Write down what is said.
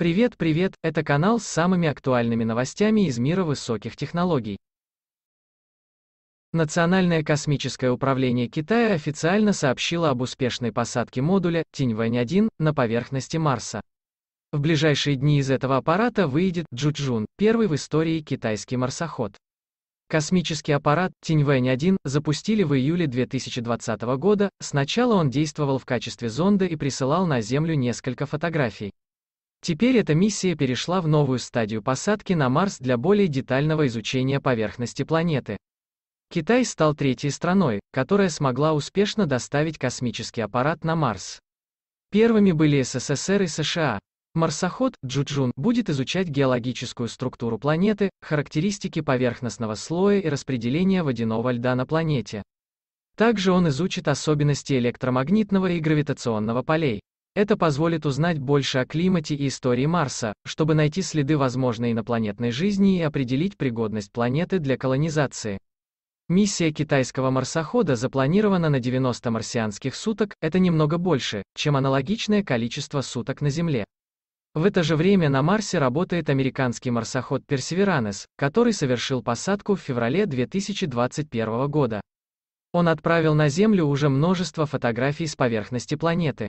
Привет, привет, это канал с самыми актуальными новостями из мира высоких технологий. Национальное космическое управление Китая официально сообщило об успешной посадке модуля Тиньвэнь-1 на поверхности Марса. В ближайшие дни из этого аппарата выйдет Джуджун, первый в истории китайский марсоход. Космический аппарат Тиньвэнь-1 запустили в июле 2020 года, сначала он действовал в качестве зонда и присылал на Землю несколько фотографий. Теперь эта миссия перешла в новую стадию посадки на Марс для более детального изучения поверхности планеты. Китай стал третьей страной, которая смогла успешно доставить космический аппарат на Марс. Первыми были СССР и США. Марсоход Джуджун будет изучать геологическую структуру планеты, характеристики поверхностного слоя и распределение водяного льда на планете. Также он изучит особенности электромагнитного и гравитационного полей. Это позволит узнать больше о климате и истории Марса, чтобы найти следы возможной инопланетной жизни и определить пригодность планеты для колонизации. Миссия китайского марсохода запланирована на 90 марсианских суток, это немного больше, чем аналогичное количество суток на Земле. В это же время на Марсе работает американский марсоход Perseverance, который совершил посадку в феврале 2021 года. Он отправил на Землю уже множество фотографий с поверхности планеты.